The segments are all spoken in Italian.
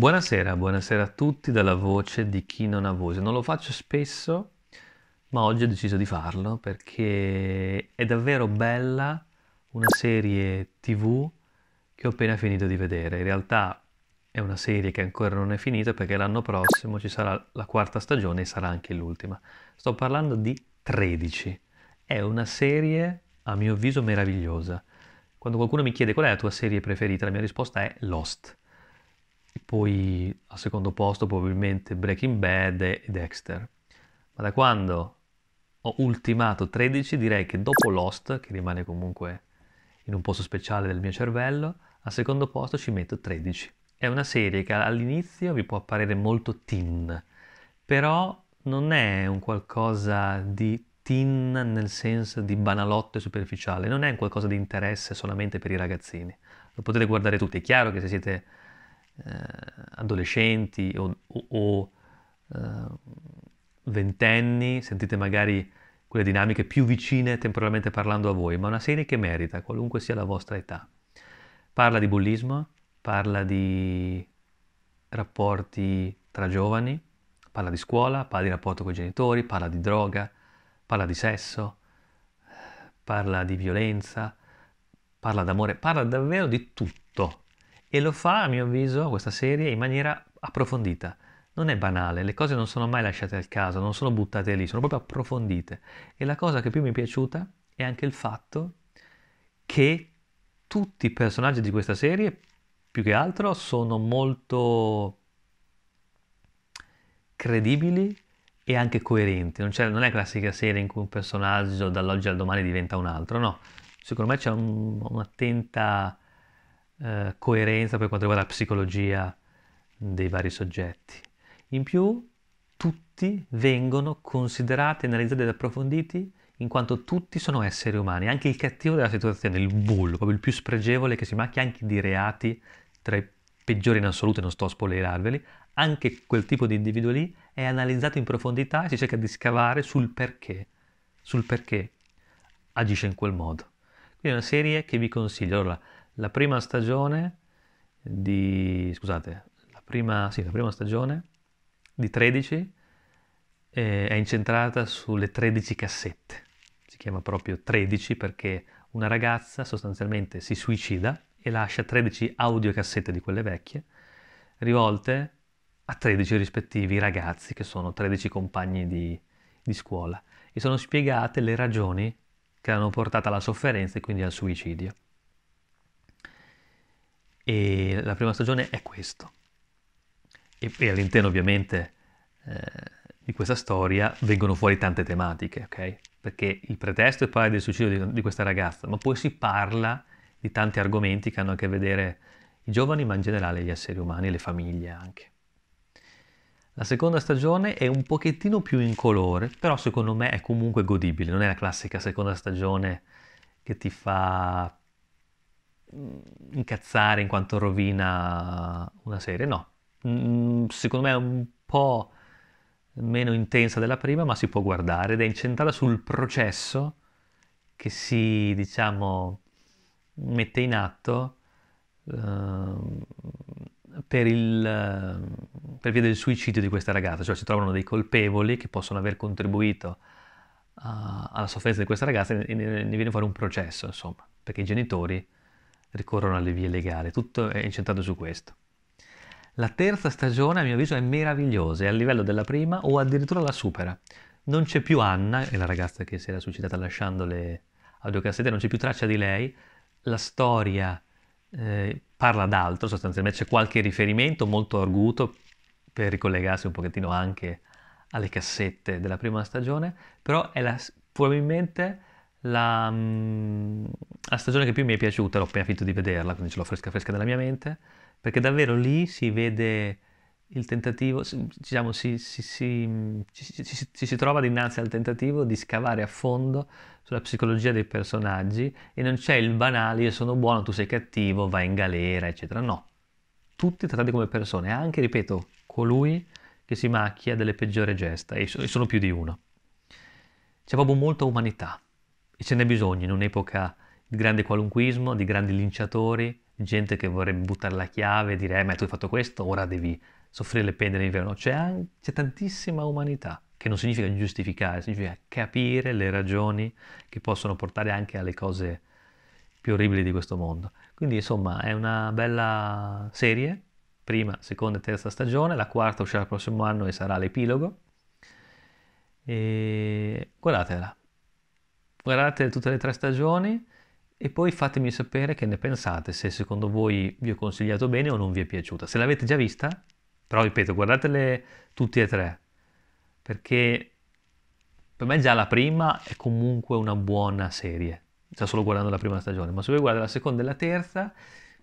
Buonasera, buonasera a tutti dalla voce di chi non ha voce. Non lo faccio spesso, ma oggi ho deciso di farlo perché è davvero bella una serie TV che ho appena finito di vedere. In realtà è una serie che ancora non è finita perché l'anno prossimo ci sarà la quarta stagione e sarà anche l'ultima. Sto parlando di 13. È una serie a mio avviso meravigliosa. Quando qualcuno mi chiede qual è la tua serie preferita, la mia risposta è Lost poi al secondo posto probabilmente Breaking Bad e Dexter. Ma da quando ho ultimato 13 direi che dopo Lost, che rimane comunque in un posto speciale del mio cervello, al secondo posto ci metto 13. È una serie che all'inizio vi può apparire molto teen, però non è un qualcosa di teen nel senso di banalotto e superficiale, non è un qualcosa di interesse solamente per i ragazzini. Lo potete guardare tutti, è chiaro che se siete eh, adolescenti o, o, o eh, ventenni, sentite magari quelle dinamiche più vicine temporalmente parlando a voi, ma una serie che merita, qualunque sia la vostra età. Parla di bullismo, parla di rapporti tra giovani, parla di scuola, parla di rapporto con i genitori, parla di droga, parla di sesso, parla di violenza, parla d'amore, parla davvero di tutto e lo fa, a mio avviso, questa serie in maniera approfondita. Non è banale, le cose non sono mai lasciate al caso, non sono buttate lì, sono proprio approfondite. E la cosa che più mi è piaciuta è anche il fatto che tutti i personaggi di questa serie, più che altro, sono molto credibili e anche coerenti. Non, non è classica serie in cui un personaggio dall'oggi al domani diventa un altro, no. Secondo me c'è un, un'attenta eh, coerenza per quanto riguarda la psicologia dei vari soggetti. In più, tutti vengono considerati, analizzati ed approfonditi in quanto tutti sono esseri umani, anche il cattivo della situazione, il bullo, proprio il più spregevole che si macchia anche di reati tra i peggiori in assoluto, non sto a spoilerarveli, anche quel tipo di individuo lì è analizzato in profondità e si cerca di scavare sul perché, sul perché agisce in quel modo. Quindi è una serie che vi consiglio. Allora, la prima stagione di... scusate, la prima, sì, la prima stagione di 13 eh, è incentrata sulle 13 cassette. Si chiama proprio 13 perché una ragazza sostanzialmente si suicida e lascia 13 audiocassette di quelle vecchie rivolte a 13 rispettivi ragazzi che sono 13 compagni di, di scuola e sono spiegate le ragioni che hanno portato alla sofferenza e quindi al suicidio e la prima stagione è questo. E, e all'interno ovviamente eh, di questa storia vengono fuori tante tematiche, ok? Perché il pretesto è parlare del suicidio di, di questa ragazza, ma poi si parla di tanti argomenti che hanno a che vedere i giovani, ma in generale gli esseri umani, e le famiglie anche. La seconda stagione è un pochettino più incolore, però secondo me è comunque godibile, non è la classica seconda stagione che ti fa Mm, incazzare in quanto rovina una serie, no. Mm, secondo me è un po' meno intensa della prima, ma si può guardare ed è incentrata sul processo che si, diciamo, mette in atto uh, per, il, per via del suicidio di questa ragazza, cioè si trovano dei colpevoli che possono aver contribuito a, alla sofferenza di questa ragazza e ne, ne viene fuori un processo, insomma, perché i genitori ricorrono alle vie legali, tutto è incentrato su questo. La terza stagione a mio avviso è meravigliosa, è a livello della prima o addirittura la supera. Non c'è più Anna, è la ragazza che si era suicidata lasciando le audiocassette, non c'è più traccia di lei, la storia eh, parla d'altro sostanzialmente, c'è qualche riferimento molto arguto per ricollegarsi un pochettino anche alle cassette della prima stagione, però è la, probabilmente la, mm, la, stagione che più mi è piaciuta, l'ho appena finito di vederla, quindi ce l'ho fresca fresca nella mia mente, perché davvero lì si vede il tentativo, diciamo, si, si, si, ci si trova dinanzi al tentativo di scavare a fondo sulla psicologia dei personaggi e non c'è il banale io sono buono, tu sei cattivo, vai in galera, eccetera. No, tutti trattati come persone, anche, ripeto, colui che si macchia delle peggiori gesta, e sono più di uno. C'è proprio molta umanità. E ce n'è bisogno in un'epoca di grande qualunquismo, di grandi linciatori, gente che vorrebbe buttare la chiave e dire eh, ma tu hai fatto questo, ora devi soffrire le pene dell'inferno. C'è, c'è tantissima umanità, che non significa giustificare, significa capire le ragioni che possono portare anche alle cose più orribili di questo mondo. Quindi insomma è una bella serie, prima, seconda e terza stagione, la quarta uscirà il prossimo anno e sarà l'epilogo. E guardatela, guardate tutte le tre stagioni e poi fatemi sapere che ne pensate, se secondo voi vi ho consigliato bene o non vi è piaciuta. Se l'avete già vista, però ripeto, guardatele tutti e tre, perché per me già la prima è comunque una buona serie, già solo guardando la prima stagione, ma se voi guardate la seconda e la terza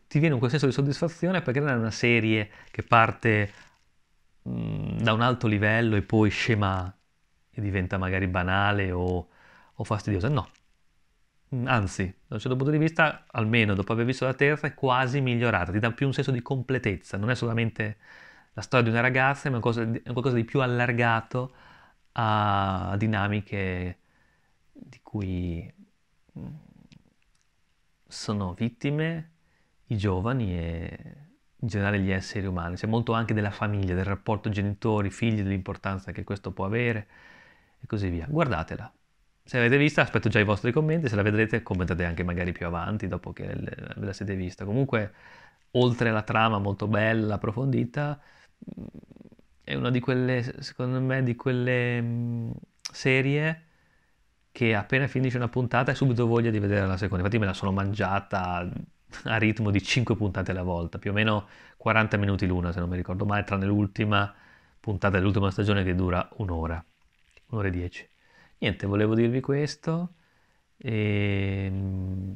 ti viene un quel senso di soddisfazione perché non è una serie che parte mm, da un alto livello e poi scema e diventa magari banale o o fastidiose, no. Mm, anzi, da un certo punto di vista, almeno dopo aver visto la terza, è quasi migliorata, ti dà più un senso di completezza, non è solamente la storia di una ragazza, ma è qualcosa di, è qualcosa di più allargato a dinamiche di cui mm, sono vittime i giovani e in generale gli esseri umani. C'è molto anche della famiglia, del rapporto genitori-figli, dell'importanza che questo può avere e così via. Guardatela se l'avete vista aspetto già i vostri commenti, se la vedrete commentate anche magari più avanti dopo che ve la siete vista. Comunque, oltre alla trama molto bella, approfondita, è una di quelle, secondo me, di quelle mm, serie che appena finisce una puntata hai subito voglia di vedere la seconda. Infatti me la sono mangiata a ritmo di 5 puntate alla volta, più o meno 40 minuti l'una se non mi ricordo male, tranne l'ultima puntata dell'ultima stagione che dura un'ora, un'ora e dieci. Niente, volevo dirvi questo. E, ehm,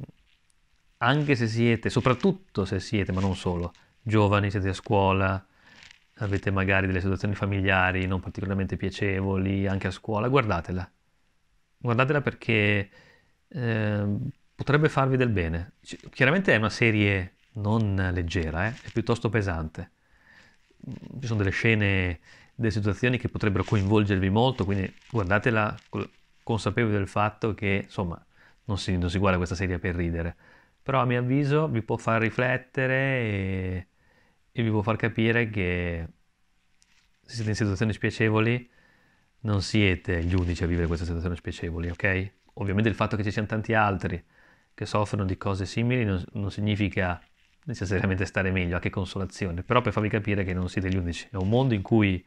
anche se siete, soprattutto se siete, ma non solo, giovani, siete a scuola, avete magari delle situazioni familiari non particolarmente piacevoli, anche a scuola, guardatela. Guardatela perché eh, potrebbe farvi del bene. Chiaramente è una serie non leggera, eh? è piuttosto pesante. Ci sono delle scene delle situazioni che potrebbero coinvolgervi molto, quindi guardatela consapevoli del fatto che insomma non si, non si guarda questa serie per ridere, però a mio avviso vi può far riflettere e, e vi può far capire che se siete in situazioni spiacevoli non siete gli unici a vivere queste situazioni spiacevoli, ok? Ovviamente il fatto che ci siano tanti altri che soffrono di cose simili non, non significa necessariamente stare meglio, a che consolazione, però per farvi capire che non siete gli unici, è un mondo in cui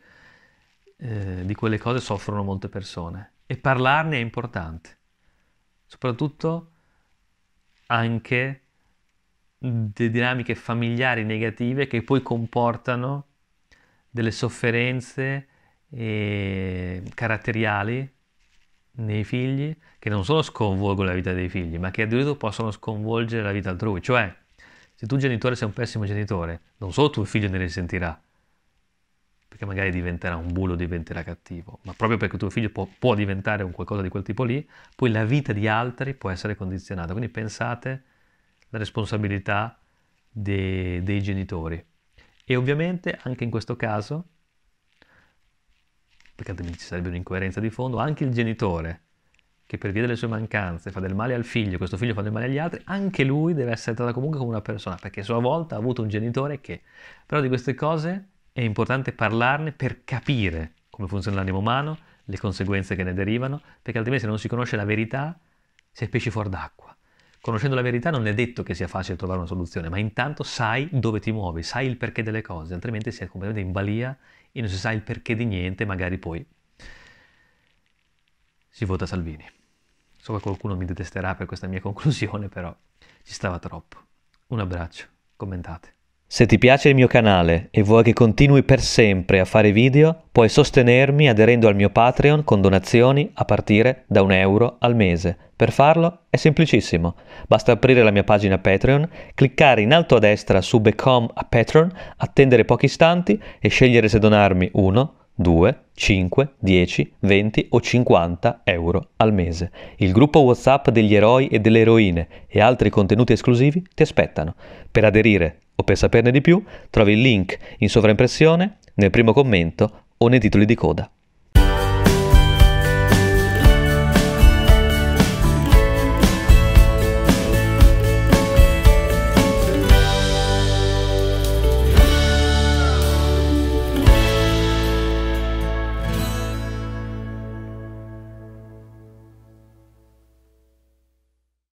eh, di quelle cose soffrono molte persone e parlarne è importante, soprattutto anche di dinamiche familiari negative che poi comportano delle sofferenze eh, caratteriali nei figli che non solo sconvolgono la vita dei figli, ma che addirittura possono sconvolgere la vita altrui. Cioè, se tu genitore sei un pessimo genitore, non solo tuo figlio ne risentirà, perché magari diventerà un bullo, diventerà cattivo, ma proprio perché tuo figlio può, può, diventare un qualcosa di quel tipo lì, poi la vita di altri può essere condizionata. Quindi pensate alla responsabilità de, dei genitori. E ovviamente anche in questo caso, perché altrimenti ci sarebbe un'incoerenza di fondo, anche il genitore che per via delle sue mancanze fa del male al figlio, questo figlio fa del male agli altri, anche lui deve essere trattato comunque come una persona, perché a sua volta ha avuto un genitore che, però di queste cose è importante parlarne per capire come funziona l'animo umano, le conseguenze che ne derivano, perché altrimenti se non si conosce la verità si è pesci fuori d'acqua. Conoscendo la verità non è detto che sia facile trovare una soluzione, ma intanto sai dove ti muovi, sai il perché delle cose, altrimenti si è completamente in balia e non si sa il perché di niente, magari poi si vota Salvini. So che qualcuno mi detesterà per questa mia conclusione, però ci stava troppo. Un abbraccio, commentate. Se ti piace il mio canale e vuoi che continui per sempre a fare video, puoi sostenermi aderendo al mio Patreon con donazioni a partire da un euro al mese. Per farlo è semplicissimo. Basta aprire la mia pagina Patreon, cliccare in alto a destra su Become a Patreon, attendere pochi istanti e scegliere se donarmi 1, 2, 5, 10, 20 o 50 euro al mese. Il gruppo WhatsApp degli eroi e delle eroine e altri contenuti esclusivi ti aspettano. Per aderire o per saperne di più, trovi il link in sovraimpressione, nel primo commento o nei titoli di coda.